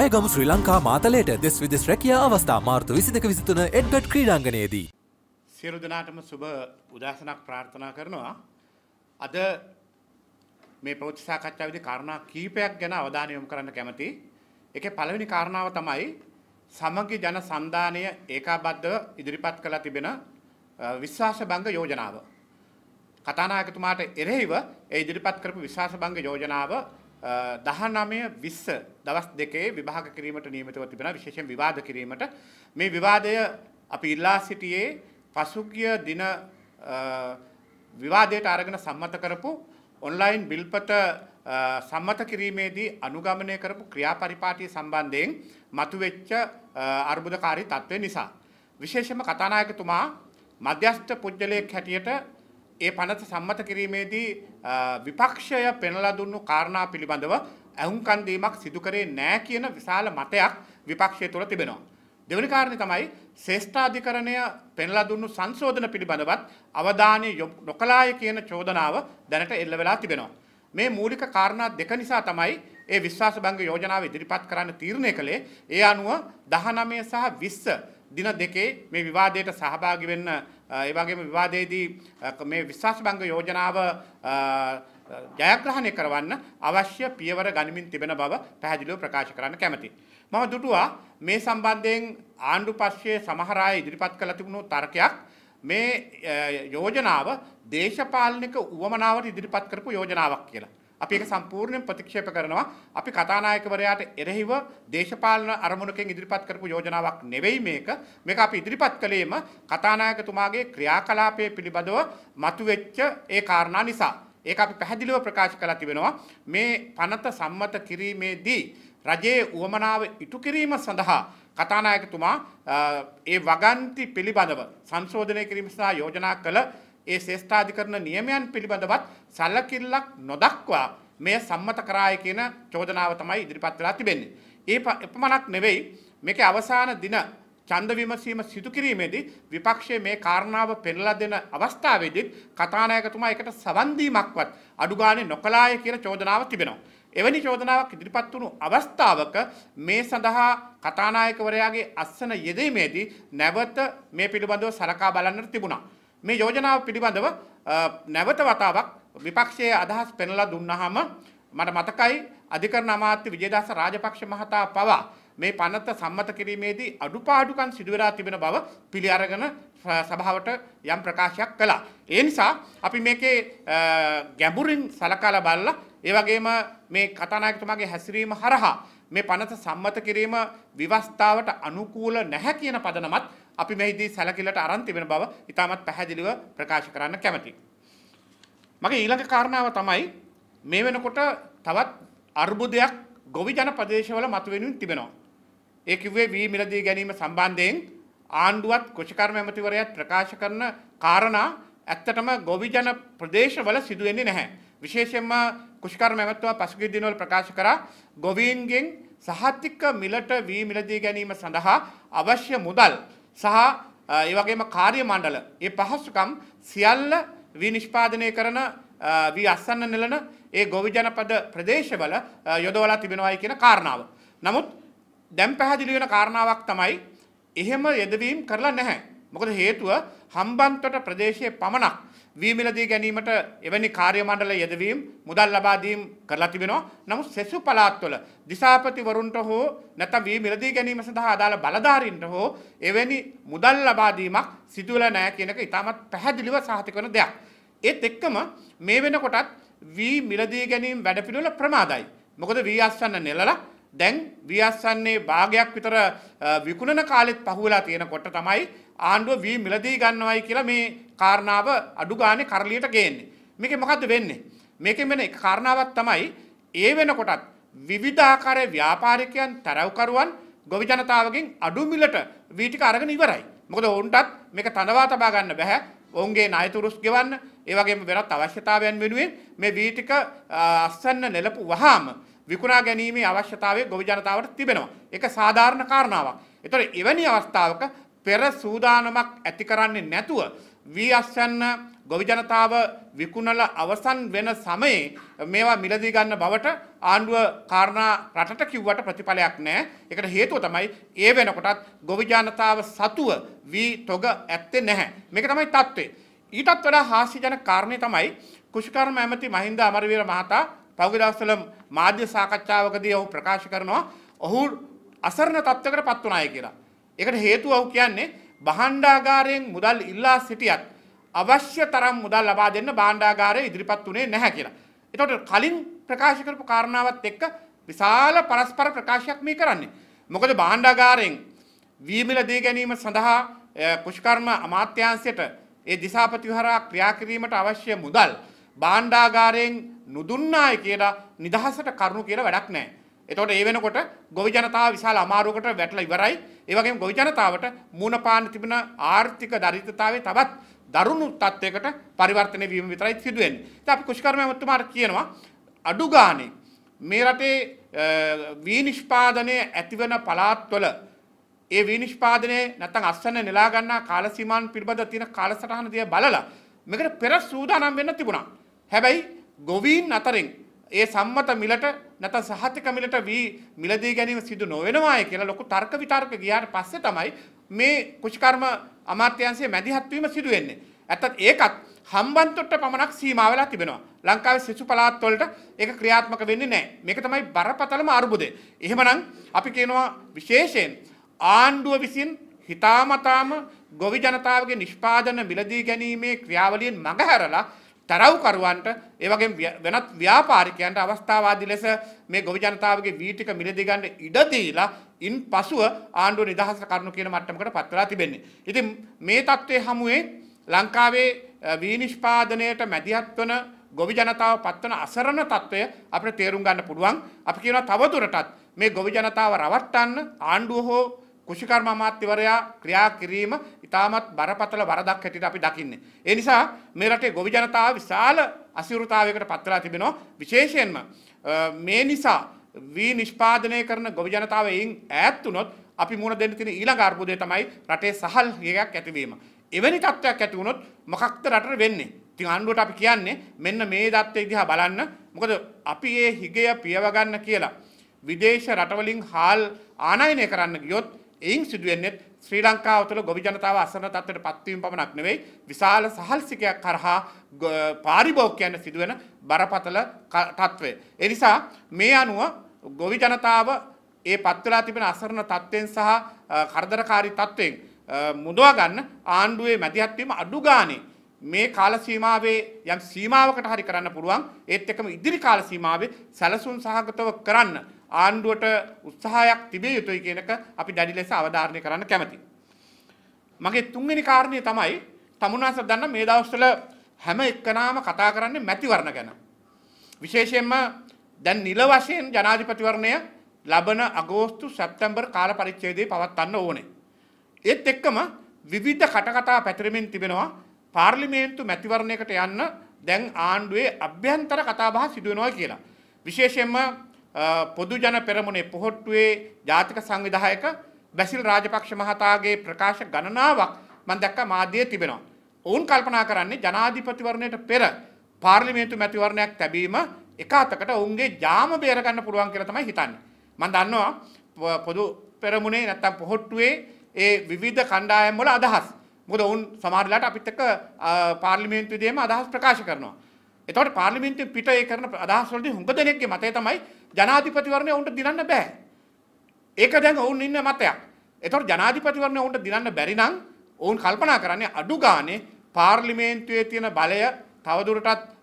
ඇයගම ශ්‍රී ලංකා මාතලයට දෙස් විදෙස් රැකිය අවස්ථා මාර්තු විසිදක විසිතුන එඩ්ගට් ක්‍රීඩාංගනයේදී. සියලු දෙනාටම සුබ උදෑසනක් ප්‍රාර්ථනා කරනවා. අද මේ ප්‍රෝති සාකච්ඡාවේදී කාරණා කීපයක් ගැන අවධානය යොමු කරන්න කැමති. ඒකේ පළවෙනි කාරණාව තමයි සමගි ජන සන්ධානය ඒකාබද්ධව ඉදිරිපත් කළා තිබෙන විශ්වාස බංග යෝජනාව. කතානායකතුමාට එරෙහිව ඒ ඉදිරිපත් කරපු විශ්වාස බංග යෝජනාව දහනමය විස්ස දවස් දෙකේ විභාග කිරීමට නියමිතව තිබෙන විශේෂයෙන් විවාද කිරීමට මේ විවාදය අපි ඉල්ලා සිටියේ පසුගිය දින විවාදයට අරගෙන සම්මත කරපු ඔන්ලයින් බිල්පත සම්මත කිරීමේදී අනුගමනය කරපු ක්‍රියාපරිපාටි සම්බන්ධයෙන් මතුවෙච්ච අර්බුදකාරී තත්ත්වය නිසා. විශේෂම කතානායකතුමා මධ්‍යස්ථ පුද්ගලයෙක් හැටියට ඒ පනත සම්මත කිරීමේදී විපක්ෂය පෙනලා දුන්නු කාරණා පිළිබඳව ඇහුම්කන්දීමක් සිදුකරේ නෑ කියන විශාල මතයක් විපක්ෂය තුළ තිබෙනවා. දෙවනි කාරණය තමයි ශේෂ්ඨාධිකරණය පෙන්ලා දුන්නු සංශෝධන පිළිබඳවත් අවධානය නොකලාය කියන චෝදනාව දැනට එල්ල වෙලා තිබෙනවා. මේ මූලික කාරණා දෙක නිසා තමයි ඒ විශ්වාස බංග යෝජනාව ඉදිරිපත් කරන්න තීරණය කළේ ඒ අනුව දහනමය සහ විස්ස දින දෙකේ මේ විවාදයට සහභාගි වෙන්න ඒ වගේම විවාදයේදී මේ විශ්වාසභංග යෝජනාව ජයග්‍රහණය කරවන්න අවශ්‍ය පියවර ගනිමින් තිබෙන බව පැහැදිලිව ප්‍රකාශ කරන්න කැමැතියි. මම දුටුවා මේ සම්බන්ධයෙන් ආණ්ඩු පක්ෂයේ සමහර අය ඉදිරිපත් කළ තිබුණු තර්කයක් මේ යෝජනාව දේශපාලනික උවමනාවට ඉදිරිපත් කරපු යෝජනාවක් කියලා. අපි ඒක සම්පූර්ණයෙන් ප්‍රතික්ෂේප කරනවා. අපි කතානායකවරයාට එරෙහිව දේශපාලන අරමුණකින් ඉදිරිපත් කරපු යෝජනාවක් නෙවෙයි මේක. මේක අපි ඉදිරිපත් කළේම කතානායකතුමාගේ ක්‍රියාකලාපයේ පිළිබඳව මතුවෙච්ච ඒ කාරණා නිසා. ඒක අපි පැහැදිලිව ප්‍රකාශ කළා තිබෙනවා. මේ පනත සම්මත කිරීමේදී රජයේ උවමනාව ඉටු කිරීම සඳහා කතානායකතුමා ඒ වගන්ති පිළිබඳව සංශෝධනය කිරීම සඳහා යෝජනා කළ ඒ ශේෂ්ඨාධිකරණ නියමයන් පිළිබඳවත් සැලකිල්ලක් නොදක්වා මෙය සම්මත කරාය කියන චෝදනාව තමයි ඉදිරිපත් වෙලා තිබෙන්නේ. ඒ එපමණක් නෙවෙයි මේකේ අවසාන දින ඡන්ද විමසීම සිදු කිරීමේදී විපක්ෂයේ මේ කාරණාව පෙන්ලා දෙන අවස්ථාවේදී කතානායකතුමා ඒකට සවන් දීමක්වත් අඩු ගානේ නොකළාය කියන චෝදනාව තිබෙනවා. එවැනි චෝදනාවක් ඉදිරිපත් වුණු අවස්ථාවක මේ සඳහා කතානායකවරයාගේ අස්සන යෙදීමේදී නැවත මේ පිළිබඳව සලකා බලන්නට තිබුණා. මේ යෝජනාව පිළිබඳව නැවත වතාවක් විපක්ෂයේ අදහස් පෙනලා දුන්නහම මට මතකයි අධිකරණ අමාත්‍ය විජේදාස රාජපක්ෂ මහතා පවා මේ පනත සම්මත කිරීමේදී අඩුපාඩුකම් සිදු වෙලා තිබෙන බව පිළි අරගෙන සභාවට යම් ප්‍රකාශයක් කළා. ඒ නිසා අපි මේකේ ගැඹුරින් සලකලා බලලා ඒ වගේම මේ කතානායකතුමාගේ හැසිරීම හරහා මේ පනත සම්මත කිරීම විවස්ථාවට අනුකූල නැහැ කියන පදනමත් අපි මෙහිදී සැලකිල්ලට අරන් තිබෙන බව ඉතාමත් පැහැදිලිව ප්‍රකාශ කරන්න කැමැති. මගේ ඊළඟ කාරණාව තමයි මේ වෙනකොට තවත් අර්බුදයක් ගොවි ජන ප්‍රදේශවල මතුවෙනුන් තිබෙනවා. ඒ කිව්වේ වී මිලදී ගැනීම සම්බන්ධයෙන් ආණ්ඩුවත් කෘෂිකර්ම ඇමතිවරයත් ප්‍රකාශ කරන කාරණා ඇත්තටම ගොවි ජන ප්‍රදේශවල සිදු වෙන්නේ නැහැ. විශේෂයෙන්ම කෘෂිකර්ම ඇමතිතුමා පසුගිය දිනවල ප්‍රකාශ කරා ගොවීන්ගෙන් සහතික මිලට වී මිලදී ගැනීම සඳහා අවශ්‍ය මුදල් සහ ඒ වගේම කාර්ය මණ්ඩල ඒ පහසුකම් සියල්ල විනිෂ්පාදනය කරන වී අස්සන්න නෙලන ඒ ගොවි ජනපද ප්‍රදේශවල යොදවලා තිබෙනවායි කියන කාරණාව. නමුත් දැම් පැහැදිලි වෙන කාරණාවක් තමයි එහෙම යෙදවීම් කරලා නැහැ. මොකද හේතුව හම්බන්තොට ප්‍රදේශයේ පමණක් වීමිලදී ගැනීමට එවැනි කාර්යමණ්ඩල යෙදවීම් මුදල් ලබාදීම් කරලා තිබෙනවා. නමුත් සෙසු පළාත්වල දිසාපතිවරුන්ට හෝ නැත්නම් වීමිලදී ගැනීම සඳහා අදාළ බලධාරීන්ට හෝ එවැනි මුදල් ලබා දීමක් සිදු වෙලා නැහැ කියන එක ඉතාමත් පැහැදිලිව සාහිත කරන දෙයක්. ඒත් එක්කම මේ වෙනකොටත් වී මිලදී ගැනීම වැඩ පිළිවෙල ප්‍රමාදයි. මොකද වී අස්සන්න නෙලලා දැන් වී අස්සන්නේ භාගයක් විතර විකුණන කාලෙත් පහුවෙලා තියෙනකොට තමයි ආණ්ඩුව වී මිලදී ගන්නවයි කියලා මේ කාරණාව අඩු ගානේ කරලියට ගේන්නේ. මේක මොකද්ද වෙන්නේ? මේකෙන් වෙන එක කාරණාවක් තමයි ඒ වෙනකොටත් විවිධාකාරයේ ව්‍යාපාරිකයන් තරවකරුවන් ගොවි ජනතාවගෙන් අඩු මිලට වීටික අරගෙන ඉවරයි. මොකද ඔවුන්ටත් මේක තනවා තබා ගන්න බෑ. ඔවුන්ගේ ණයතුරුස් ගෙවන්න, ඒ වගේම වෙනත් අවශ්‍යතාවයන් වෙනුවෙන් මේ වීටික අස්සන්න නෙලපු වහාම විකුණා ගැනීමේ අවශ්‍යතාවය ගොවි ජනතාවට තිබෙනවා. ඒක සාධාරණ කාරණාවක්. ඒතර එවැනි අවස්ථාවක පෙර සූදානමක් ඇති කරන්නේ නැතුව වී අශ්වන්න ගොවිජනතාව විකුණල අවසන් වෙන සමයේ මේවා මිලදී ගන්න බවට ආණ්ඩුව කාරණා රටට කිව්වට ප්‍රතිඵලයක් නෑ. එකට හේතුව තමයි ඒ වෙනකොටත් ගොවිජනතාව සතුව වී තොග ඇත්තේ නැහැ. මේක තමයි තත්ත්වේ. ඊටත් වඩා හාසිජන කාරණය තමයි කෘෂිකර්ම ඇමති මහින්ද අමරවීර මහතා පෞග දවස්වල මාධ්‍ය සාකච්ඡාවකදී ඔහු ප්‍රකාශ කරනවා ඔහු අසරණ තත්ත්වයකට පත් වුණාය කියලා. ඒකට හේතුව ඔහු කියන්නේ බහන්්ඩාගාරයෙන් මුදල් ඉල්ලා සිටියත් අවශ්‍ය තරම් මුදල් ලබා දෙන්න බාණ්ඩාගාරය ඉදිරිපත් වනේ නැහැ කියලා. එතොට කලින් ප්‍රකාශ කරපු කාරණාවත් එක්ක විශාල පරස්පර ප්‍රකාශයක් මේ කරන්නේ. මොකද බාණ්ඩාගාරයෙන් වීමිල දී ගැනීම සඳහා පුෂ්කර්ම අමාත්‍යංශයට ඒ දිසාපති හරා ක්‍රියාකිරීමට අවශ්‍ය මුදල් බාණ්ඩාගාරයෙන් නුදුන්නාය කියලා නිදහසට කරුණු කියලා වැඩක් නෑ. එතොට ඒ වෙනකොට ගොවි ජනතාව විශාල අමාරුකට වැටල ඉවරයි ඒවගේ ගොවි ජනතාවට මූුණපාන තිබෙන ආර්ථික දරිතතාවේ තවත් දරුණු තත්වයකට පරිවර්තනය වීම විතරයි සිදුවෙන් අප කෘෂිකර්ම මතුමාර කියනවා අඩුගානෙ මේ රටේ වීනිෂ්පාදනය ඇතිවන පලාත්වල ඒ විනිෂ්පාදනය නැතන් අස්සන්න නිලාගන්නා කාලසිමාන් පිළිබඳ තියෙන කාලසටහන දය බලලා මෙකට පෙර සූදානම් වෙන්න තිබුණා. හැබැයි ගොවීන් අතරින් ඒ සම්මත මිලට නැත සහත්‍ය කමිලට වී මිලදී ගැනීම සිදු නොවෙනවාය කියලා ලොකු තර්ක විතර්ක ගියාට පස්සේ තමයි මේ කුෂ්කර්ම අමාත්‍යංශයේ මැදිහත්වීම සිදු වෙන්නේ. ඇත්තත් ඒකත් හම්බන්තොට්ට පමණක් සීමා වෙලා තිබෙනවා. ලංකාවේ සිසු පළාත් වලට ඒක ක්‍රියාත්මක වෙන්නේ නැහැ. මේක තමයි බරපතලම අර්බුදය. එහෙමනම් අපි කියනවා විශේෂයෙන් ආණ්ඩුව විසින් හිතාමතාම ගොවි ජනතාවගේ නිෂ්පාදන මිලදී ගැනීමේ ක්‍රියාවලියෙන් මඟහැරලා තරව්කරුවන්ට ඒවගේ වෙනත් ව්‍යාපාරිකයන්ට අවස්ථාවාදි ලෙස මේ ගොවි ජනතාවගේ වීටික මිලදිගන්න ඉඩදීලා ඉන් පසුව ආණ්ඩුව නිදහස කරනු කියන මට්ටමකට පත්වලා තිබෙන්නේ. ඉතින් මේ තත්ත්වය හමුවේ ලංකාවේ වීනිෂ්පාදනයට මැදිහත් වන ගොවි ජනතාව පත්වන අසරණ තත්ත්වය අපට තේරුම් ගන්න පුළුවන් අපි කියන තවදුරටත් මේ ගොවි ජනතාව රවට්ටන්න ආණ්ඩුව හෝ කෘෂිකර්ම අමාත්‍යවරයා ක්‍රියා කිරීම ඉතාමත් බරපතල වරදක් හැටියට අපි දකින්නේ. ඒ නිසා මේ රටේ ගොවි ජනතාව විශාල අසිරුතාවයකට පත්වලා තිබෙනවා. විශේෂයෙන්ම මේ නිසා වී නිෂ්පාදනය කරන ගොවි ජනතාව එයින් ඈත් වුණොත් අපි මුණ දෙන්න තියෙන ඊළඟ අර්බුදය තමයි රටේ සහල් ගයක් ඇතිවීම. එවැනි තත්ත්වයක් ඇති වුණොත් මොකක්ද රටට වෙන්නේ? ඉතින් ආණ්ඩුවට අපි කියන්නේ මෙන්න මේ தත්ත්වය දිහා බලන්න. මොකද අපි මේ හිගය පියව ගන්න කියලා විදේශ රටවලින් හාල් ආනයනය කරන්න ගියොත් එයින් සිදුවෙන්නේ ශ්‍රී ලංකාව තුළ ගොවි ජනතාව අසරණ තත්ත්වයට පත්වීම පමණක් නෙවෙයි විශාල සහල්සිකයක් කරහා පාරිභෝගිකයන් සිදුවෙන බරපතල තත්ත්වය. ඒ නිසා මේ අනුව ගොවි ජනතාව ඒ පත්වලා තිබෙන අසරණ තත්ත්වයෙන් සහ කරදරකාරී තත්ත්වයෙන් මුදවා ගන්න ආණ්ඩුවේ මැදිහත් වීම අඩු ගානේ මේ කාල සීමාවේ යම් සීමාවකට හරි කරන්න පුළුවන් ඒත් එක්කම ඉදිරි කාල සීමාවේ සැලසුම් සහගතව කරන්න ආණ්ඩුවට උත්සාහයක් තිබේ යුතුයි කියනක අපි දැඩි ලෙස අවධාරණය කරන්න කැමති. මගේ තුන්වෙනි කාරණය තමයි තමුණස දන්න මේ දවස්වල හැම එක්කනාම කතා කරන්නේ මැතිවරණ ගැන. විශේෂයෙන්ම දැන් නිල වශයෙන් ජනාධිපතිවරණය ලබන අගෝස්තු සැප්තැම්බර් කාල පරිච්ඡේදයේ පවත්වන්න ඕනේ. ඒත් එක්කම විවිධ කටකතා පැතිරෙමින් තිබෙනවා පාර්ලිමේන්තු මැතිවරණයකට යන්න දැන් ආණ්ඩුවේ අභ්‍යන්තර කතාබහ සිදුවෙනවා කියලා. විශේෂයෙන්ම පොදුජන පෙරමුණේ පොහොට්ටුවේ ජාතික සංවිධායක බැසිල් රාජපක්ෂ මහතාගේ ප්‍රකාශ ගණනාවක් මම දැක්ක මාධ්‍යයේ තිබෙනවා. ඔවුන් කල්පනා කරන්නේ ජනාධිපතිවරණයට පෙර පාර්ලිමේන්තු මැතිවරණයක් තැබීම එක අතකට ඔවුන්ගේ ජාම බේරගන්න පුළුවන් කියලා තමයි හිතන්නේ. මම දන්නවා පොදු පෙරමුණේ නැත්තම් පොහොට්ටුවේ ඒ විවිධ කණ්ඩායම් වල අදහස්. මොකද ඔවුන් සමහරලාට අපිත් එක්ක පාර්ලිමේන්තු විදේම අදහස් ප්‍රකාශ කරනවා. එතකොට පාර්ලිමේන්තුවේ පිට ඒ කරන අදහස් වලදී හුඟ දෙනෙක්ගේ මතය තමයි ජනාධිපතිවරණය ඔවුන්ට දිනන්න බෑ. ඒක දැන් ඔවුන් ඉන්න මතයක්. එතකොට ජනාධිපතිවරණය ඔවුන්ට දිනන්න බැරි නම් ඔවුන් කල්පනා කරන්නේ අඩු ගානේ පාර්ලිමේන්තුවේ තියෙන බලය තවදුරටත්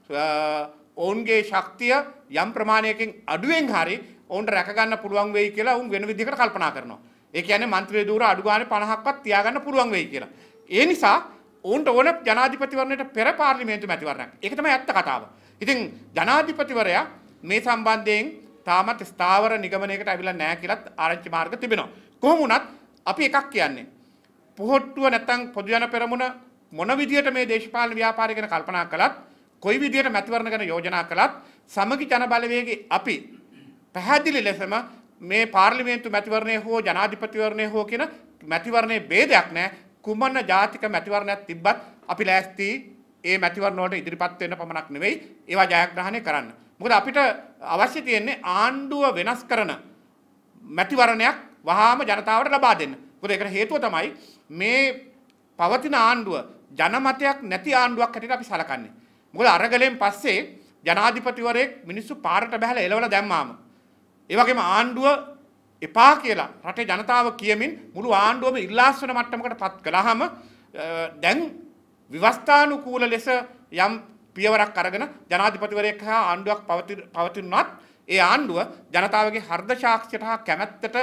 ඔවුන්ගේ ශක්තිය යම් ප්‍රමාණයකින් අඩුවෙන් හරි ඔවුන්ට රැකගන්න පුළුවන් වෙයි කියලා ඔවුන් වෙන විදිහකට කල්පනා කරනවා. ඒ කියන්නේ മന്ത്രി දූර අඩු ගානේ 50ක්වත් තියාගන්න පුළුවන් වෙයි කියලා. ඒ නිසා ඔවුන්ට ඕන ජනාධිපතිවරණයට පෙර පාර්ලිමේන්තු මැතිවරණයක්. ඒක තමයි ඇත්ත කතාව. ඉතින් ජනාධිපතිවරයා මේ සම්බන්ධයෙන් තාමත් ස්ථාවර නිගමනයකට ඇවිල්ලා නැහැ කියලත් ආරංචි මාර්ග තිබෙනවා. කොහොම වුණත් අපි එකක් කියන්නේ. පොහොට්ටුව නැත්තම් පොදු ජන පෙරමුණ මොන විදියට මේ දේශපාලන ව්‍යාපාරය ගැන කල්පනා කළත් කොයි විදියට මැතිවරණ ගැන යෝජනා කළත් සමගි ජන බලවේගයේ අපි පැහැදිලි ලෙසම මේ පාර්ලිමේන්තු මැතිවරණය හෝ ජනාධිපතිවරණය හෝ කියන මැතිවරණයේ ભેදයක් නැහැ. කුමන ජාතික මැතිවරණයක් තිබ්බත් අපි ලෑස්ති ඒ මැතිවරණ වලට ඉදිරිපත් වෙන්න පමණක් නෙවෙයි ඒවා ජයග්‍රහණය කරන්න. මොකද අපිට අවශ්‍ය තියෙන්නේ ආණ්ඩුව වෙනස් කරන මැතිවරණයක් වහාම ජනතාවට ලබා දෙන්න. මොකද ඒකට හේතුව තමයි මේ පවතින ආණ්ඩුව ජනමතයක් නැති ආණ්ඩුවක් හැටියට අපි සලකන්නේ. මොකද අරගලෙන් පස්සේ ජනාධිපතිවරයෙක් මිනිස්සු පාරට බහලා එලවලා දැම්මාම ඒ වගේම ආණ්ඩුව එපා කියලා රටේ ජනතාව කියමින් මුළු ආණ්ඩුවම ඉල්ලාස් වෙන මට්ටමකට පත් කළාම දැන් විවස්ථානුකූල ලෙස යම් පියවරක් අරගෙන ජනාධිපතිවරයෙක් හා ආණ්ඩුවක් පවතිනුනත් ඒ ආණ්ඩුව ජනතාවගේ හර්ද ශාක්ෂයට හා කැමැත්තට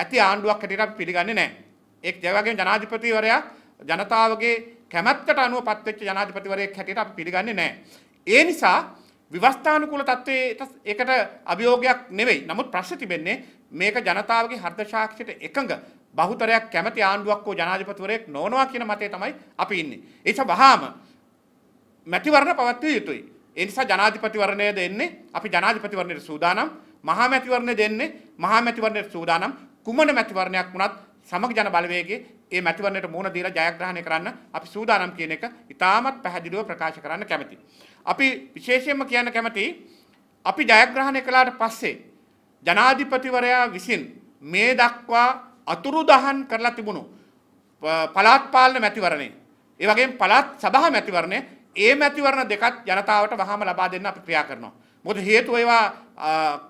ඇති ආණ්ඩුවක් හැටියට අපි පිළිගන්නේ නැහැ. ඒක ජයවගේම ජනාධිපතිවරයා ජනතාවගේ කැමැත්තට අනුව පත්වෙච්ච ජනාධිපතිවරයෙක් හැටියට අපි පිළිගන්නේ නැහැ. ඒ නිසා විවස්ථානුකූල තත්ත්වයට ඒකට අභියෝගයක් නෙවෙයි. නමුත් ප්‍රශ්න තිබෙන්නේ මේක ජනතාවගේ හර්ද ශාක්ෂයට එකඟ බහුතරයක් කැමති ආණ්ඩුවක් හෝ ජනාධිපතිවරයෙක් නොවනවා කියන මතය තමයි අපි ඉන්නේ. ඒ නිසා වහාම මැතිවරණ පවත්විය යුතුයි. ඒ නිසා ජනාධිපතිවරණය දෙන්නේ අපි ජනාධිපතිවරණයට සූදානම්, මහා මැතිවරණය දෙන්නේ මහා මැතිවරණයට සූදානම්. කුමන මැතිවරණයක් වුණත් සමග ජන බලවේගයේ මේ මැතිවරණයට මුහුණ දීලා ජයග්‍රහණය කරන්න අපි සූදානම් කියන එක ඉතාමත් පැහැදිලිව ප්‍රකාශ කරන්න කැමැතියි. අපි විශේෂයෙන්ම කියන්න කැමැතියි අපි ජයග්‍රහණය කළාට පස්සේ ජනාධිපතිවරයා විසින් මේ දක්වා අතුරුදහන් කරලා තිබුණු පළාත් පාලන මැතිවරණේ ඒ වගේම පළාත් සභා මැතිවරණේ ඒ මැතිවරණ දෙකත් ජනතාවට වහම ලබා දෙන්න අපි ක්‍රියා කරනවා. මොකද හේතුව ඒවා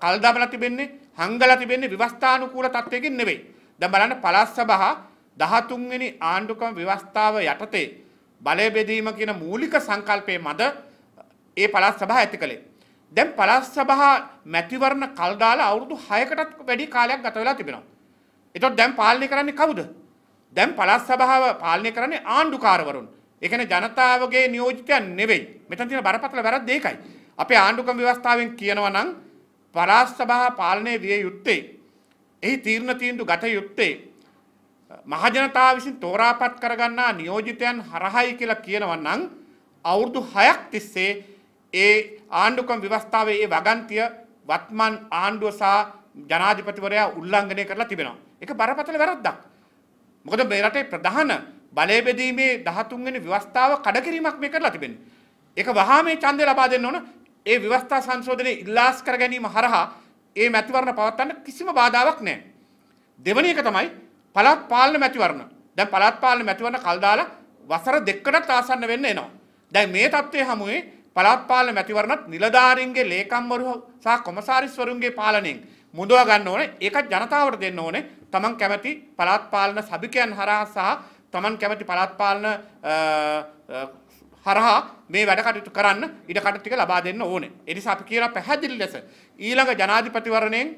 කල් දමලා තිබෙන්නේ, හංගලා තිබෙන්නේ විවස්ථානුකූල තත්ත්වයකින් නෙවෙයි. දැන් බලන්න පළාත් සභා 13 වෙනි ආණ්ඩුක්‍රම ව්‍යවස්ථාව යටතේ බලය බෙදීම කියන මූලික සංකල්පයේ මද ඒ පළාත් සභා ඇති කළේ. දැන් පළාත් සභා මැතිවරණ කල් දාලා අවුරුදු 6කටත් වැඩි කාලයක් ගත වෙලා තිබෙනවා. එතකොට දැන් පාලනය කරන්නේ කවුද? දැන් පළාත් සභාව පාලනය කරන්නේ ආණ්ඩුකාරවරුන්. එකන ජනතාවගේ නියෝජිතයන් නෙවෙයි මෙතන් තියෙන බරපතල වැරද්ද ඒකයි. අපේ ආණ්ඩුක්‍රම ව්‍යවස්ථාවෙන් කියනවා නම් පරාස් සභා පාලනය විය යුත්තේ එහි තීරණ තීන්දුව ගත යුත්තේ මහජනතාව විසින් තෝරාපත් කරගන්නා නියෝජිතයන් හරහයි කියලා කියනවා නම් අවුරුදු 6ක් තිස්සේ ඒ ආණ්ඩුක්‍රම ව්‍යවස්ථාවේ ඒ වගන්තිය වත්මන් ආණ්ඩුව සහ ජනාධිපතිවරයා උල්ලංඝනය කරලා තිබෙනවා. ඒක බරපතල වැරද්දක්. මොකද මේ රටේ ප්‍රධාන බලය බෙදීමේ දහතුන්ගෙන ව්‍යවස්ථාව කඩකිරීමක් මේ කරලා තිබෙන. එක වහා මේ චන්දය ලබා දෙන්න ඕන ඒ ව්‍යවස්ථා සංශෝධනය ඉල්ලාස් කර ගැනීම හරහා ඒ මැතිවරණ පවත්වන්න කිසිම බාධාවක් නෑ. දෙවනි එක තමයි පළාත් පාලන මැතිවරණ. දැන් පළාත් පාලන මැතිවරණ කල් දාලා වසර දෙකකටත් ආසන්න වෙන්න එනවා. දැන් මේ தත්ත්වයේ හැමුවේ පළාත් පාලන මැතිවරණත් නිලධාරීන්ගේ ලේකම්වරු සහ කොමසාරිස්වරුන්ගේ පාලනයෙන් මුදවා ගන්න ඕනේ. ඒකත් ජනතාවට දෙන්න ඕනේ. තමන් කැමති පළාත් පාලන සභිකයන් හරහා සහ තමන් කැමති පළාත් පාලන හරහා මේ වැඩ කටයුතු කරන්න ඉඩ කටටික ලබා දෙන්න ඕනේ. එනිසා අපි කියලා පැහැදිලි ලෙස ඊළඟ ජනාධිපතිවරණයෙන්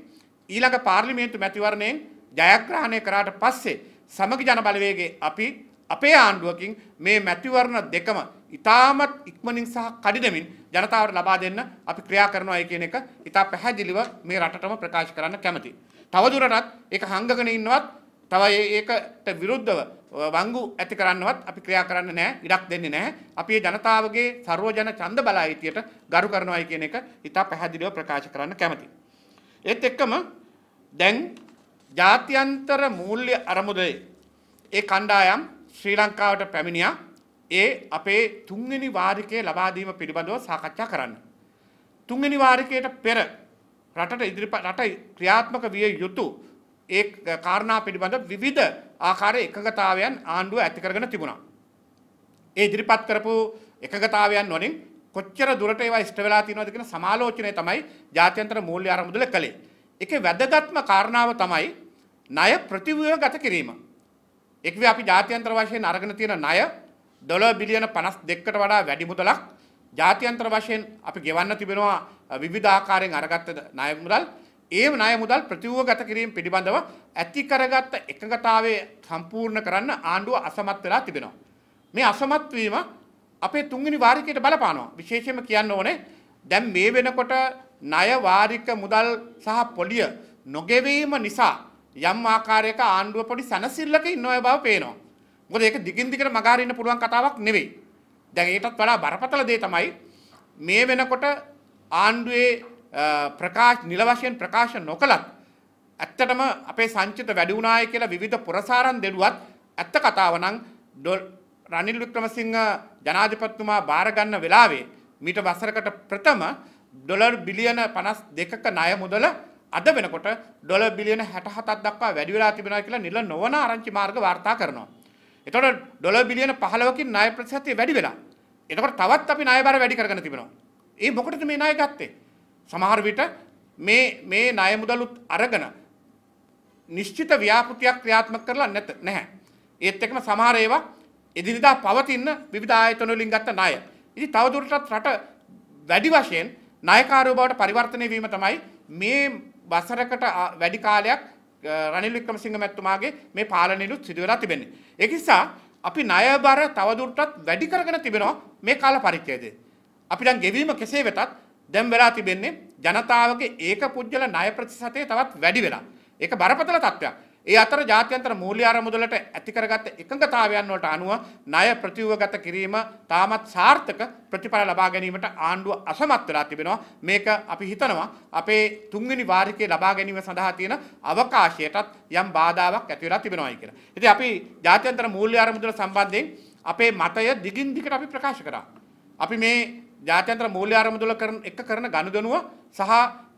ඊළඟ පාර්ලිමේන්තු මැතිවරණයෙන් ජයග්‍රහණය කරාට පස්සේ සමගි ජන බලවේගයේ අපි අපේ ආණ්ඩුවකින් මේ මැතිවරණ දෙකම ඉතාමත් ඉක්මනින් සහ කඩිනමින් ජනතාවට ලබා දෙන්න අපි ක්‍රියා කරනවායි කියන එක ඉතා පැහැදිලිව මේ රටටම ප්‍රකාශ කරන්න කැමතියි. තවදුරටත් ඒක හංගගෙන ඉන්නවත් තව ඒකට විරුද්ධව වංගු ඇති කරන්නවත් අපි ක්‍රියා කරන්න නෑ ඉඩක් දෙන්නේ නෑ අපේ ජනතාවගේ සර්වජන ඡන්ද බලාහිතියට ගරු කරනවායි කියන එක ඉතා පැහැදිලිව ප්‍රකාශ කරන්න කැමති. ඒත් එක්කම දැන් ජාත්‍යන්තර මූල්‍ය අරමුදේ ඒ කණ්ඩායම් ශ්‍රී ලංකාවට පැමිණියා ඒ අපේ තුන්වෙනි වාරිකයේ ලබා දීම පිළිබඳව සාකච්ඡා කරන්න. තුන්වෙනි වාරිකයට පෙර රටට ඉදිරිපත් රට ක්‍රියාත්මක විය යුතු ඒ කාරණා පිළිබඳ විවිධ ආකාර එකගතාවයන් ආණ්ඩුව ඇති කරගෙන තිබුණා. ඒ ඉදිරිපත් කරපු එකගතාවයන් වලින් කොච්චර දුරට ඒවා ඉෂ්ට වෙලා තියෙනවද කියන සමාලෝචනය තමයි ජාත්‍යන්තර මූල්‍ය ආරමුදල කළේ. ඒකේ වැදගත්ම කාරණාව තමයි ණය ප්‍රතිව්‍යුහ ගත කිරීම. ඒකවි අපි ජාත්‍යන්තර වශයෙන් අරගෙන තියෙන ණය ඩොලර් බිලියන 52කට වඩා වැඩි මුදලක් ජාත්‍යන්තර වශයෙන් අපි ගෙවන්න තිබෙනවා විවිධ ආකාරයෙන් අරගත්ත ණය මුදල් ඒම නය මුදල් ප්‍රතිවෝගත කිරීම පිළිබඳව ඇති කරගත්ත එකගතාවේ සම්පූර්ණ කරන්න ආණ්ඩුව අසමත් වෙලා තිබෙනවා. මේ අසමත්වීම අපේ තුන්ගනි වාරිකයට බලපානවා විශේෂම කියන්න ඕනේ දැම් මේ වෙනකොට නයවාරික මුදල් සහ පොලිය නොගෙවීම නිසා යම් ආකාරයක ආණ්ඩුව පොඩි සැනසිල්ලක ඉන්නව බව පේනවා. මොකද ඒක දිගින් දිගට මගහරින්න පුළුවන් කතාවක් නෙවෙයි. දැන් ඒටත් වඩා බරපතල දේ තමයි මේ වෙනකොට ආණ්ඩුවේ ප්‍රකාශ නිල වශයෙන් ප්‍රකාශ නොකලත් ඇත්තටම අපේ සංචිත වැඩි වුණාය කියලා විවිධ පුරසාරන් දෙනුවත් ඇත්ත කතාව නම් රනිල් වික්‍රමසිංහ ජනාධිපතිතුමා බාර ගන්න වෙලාවේ මීට වසරකට ප්‍රථම ඩොලර් බිලියන 52ක ණය මුදල අද වෙනකොට ඩොලර් බිලියන 67ක් දක්වා වැඩි වෙලා තිබෙනවා කියලා නිල නොවන ආරංචි මාර්ග වාර්තා කරනවා. එතකොට ඩොලර් බිලියන 15කින් ණය ප්‍රතිශතය වැඩි වෙලා. එතකොට තවත් අපි ණය බර වැඩි කරගෙන තිබෙනවා. ඒ මොකටද මේ ණය ගත්තේ? සමහර විට මේ මේ ණය මුදලුත් අරගෙන නිශ්චිත ව්‍යාපෘතියක් ක්‍රියාත්මක කරලා නැත නැහැ. ඒත් එක්කම සමහර ඒවා එදිනදා පවතින විවිධ ආයතන වලින් ගත්ත ණය. ඉතින් තවදුරටත් රට වැඩි වශයෙන් ණයකාරයෝ බවට පරිවර්තනය වීම තමයි මේ වසරකට වැඩි කාලයක් රනිල් වික්‍රමසිංහ මැතිතුමාගේ මේ පාලනයලුත් සිදු වෙලා තිබෙන්නේ. ඒක නිසා අපි ණය බර තවදුරටත් වැඩි කරගෙන තිබෙනවා මේ කාල පරිච්ඡේදයේ. අපි දැන් ගෙවීම කෙසේ වෙතත් දැම් වෙලා තිබෙන්නේ ජනතාවගේ ඒක පුද්ගල ණය ප්‍රතිශතය තවත් වැඩි වෙලා. ඒක බරපතල තත්ත්වයක්. ඒ අතර ජාත්‍යන්තර මූල්‍ය ආරමුදලට ඇති කරගත් එකඟතාවයන් වලට අනුව ණය ප්‍රතිව්‍යුහගත කිරීම තාමත් සාර්ථක ප්‍රතිඵල ලබා ගැනීමට ආණ්ඩුව අසමත් වෙලා තිබෙනවා. මේක අපි හිතනවා අපේ තුන්වෙනි වාර්ෂිකයේ ලබා ගැනීම සඳහා තියෙන අවකාශයටත් යම් බාධාවක් ඇති වෙලා තිබෙනවායි කියලා. ඉතින් අපි ජාත්‍යන්තර මූල්‍ය ආරමුදල සම්බන්ධයෙන් අපේ මතය දිගින් දිගට අපි ප්‍රකාශ කරා. අපි මේ ජාත්‍යන්ත්‍ර මූල්‍ය ආරමුදල කරන එක කරන ගනුදනුව සහ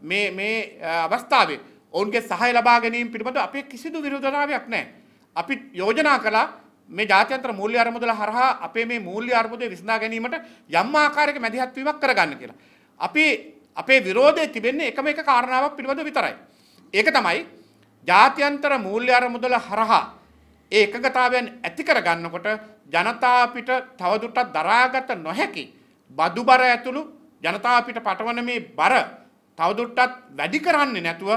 මේ මේ අවස්ථාවේ ඔවුන්ගේ සහය ලබා ගැනීම පිළිබඳ අපේ කිසිදු විරෝධතාවයක් නැහැ. අපි යෝජනා කළා මේ ජාත්‍යන්ත්‍ර මූල්‍ය ආරමුදල හරහා අපේ මේ මූල්‍ය ආරමුදේ විසඳා ගැනීමට යම් ආකාරයක මැදිහත් වීමක් කරගන්න කියලා. අපි අපේ විරෝධය තිබෙන්නේ එකම එක කාරණාවක් පිළිබඳ විතරයි. ඒක තමයි ජාත්‍යන්තර මූල්‍ය ආරමුදල හරහා ඒ එකගතාවයන් ඇති කරගන්නකොට ජනතා අපිට තවදුරටත් දරාගත නොහැකි බදු බර ඇතුළු ජනතාව අපිට පටවන මේ බර තවදුරටත් වැඩි කරන්නේ නැතුව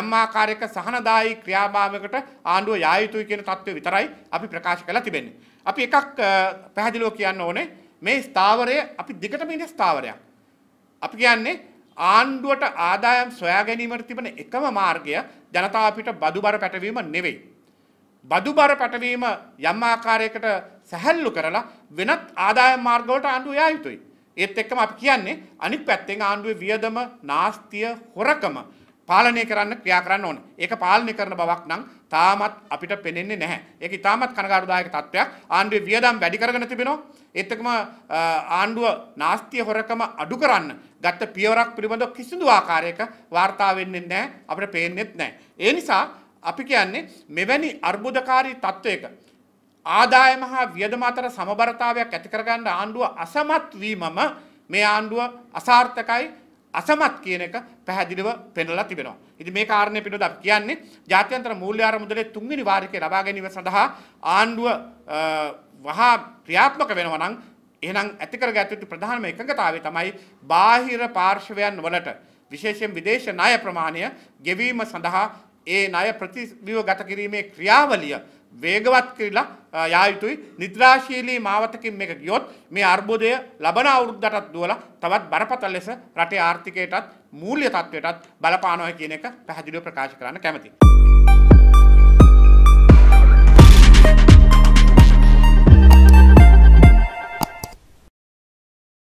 යම් ආකාරයක සහනදායි ක්‍රියාභාවයකට ආණ්ඩුව යා යුතුයි කියන தত্ত্বය විතරයි අපි ප්‍රකාශ කරලා තිබෙන්නේ. අපි එකක් පැහැදිලිව කියන්න ඕනේ මේ ස්ථාවරය අපි දිගටම ඉන්න ස්ථාවරයක්. අපි කියන්නේ ආණ්ඩුවට ආදායම් සොයා ගැනීමට තිබෙන එකම මාර්ගය ජනතාව අපිට බදුබර පැටවීම නෙවෙයි. බදුබර පැටවීම යම් ආකාරයකට සැහැල්ලු කරලා වෙනත් ආදායම් මාර්ගවලට ආණ්ඩුව යා යුතුයි. ඒත් එක්කම අපි කියන්නේ අනිත් පැත්තෙන් ආණ්ඩුවේ වියදම, නාස්තිය, හොරකම පාලනය කරන්න ක්‍රියා කරන්න ඕන. ඒක පාලනය කරන බවක් නම් තාමත් අපිට පෙනෙන්නේ නැහැ. ඒක තාමත් කනගාටුදායක තත්ත්වයක්. ආණ්ඩුවේ වියදම් වැඩි කරගෙන තිබෙනවා. ඒත් එක්කම ආණ්ඩුව නාස්තිය හොරකම අඩු කරන්න ගත්ත පියවරක් පිළිබඳව කිසිදු ආකාරයක වාර්තා වෙන්නේ නැහැ. අපිට පේන්නේත් නැහැ. ඒ නිසා අපි කියන්නේ මෙවැනි අර්බුදකාරී තත්ත්වයක ආදායම හා වියදම අතර සමබරතාවයක් ඇති කරගන්න ආණ්ඩුව අසමත් වීමම මේ ආණ්ඩුව අසාර්ථකයි අසමත් කියන එක පැහැදිලිව පෙන්ලා තිබෙනවා. ඉතින් මේ කාරණේ පිළිබඳව අපි කියන්නේ ජාත්‍යන්තර මූල්‍ය ආරමුදලේ තුන්වෙනි වාරිකය ලබා ගැනීම සඳහා ආණ්ඩුව වහා ක්‍රියාත්මක වෙනවා නම් එහෙනම් ඇති කරගත යුතු ප්‍රධානම එකඟතාවය තමයි බාහිර පාර්ශවයන් වලට විශේෂයෙන් විදේශ ණය ප්‍රමාණය ගෙවීම සඳහා ඒ ණය ප්‍රතිවිව ගත කිරීමේ ක්‍රියාවලිය වේගවත් කරලා යා යුතුයි නිද්‍රාශීලී මාවතකින් මේක ගියොත් මේ අර්බුදය ලබන අවුරුද්දටත් දුවලා තවත් බරපතල ලෙස රටේ ආර්ථිකයටත් මූල්‍ය තත්ත්වයටත් බලපානවා කියන එක පැහැදිලිව ප්‍රකාශ කරන්න කැමතියි.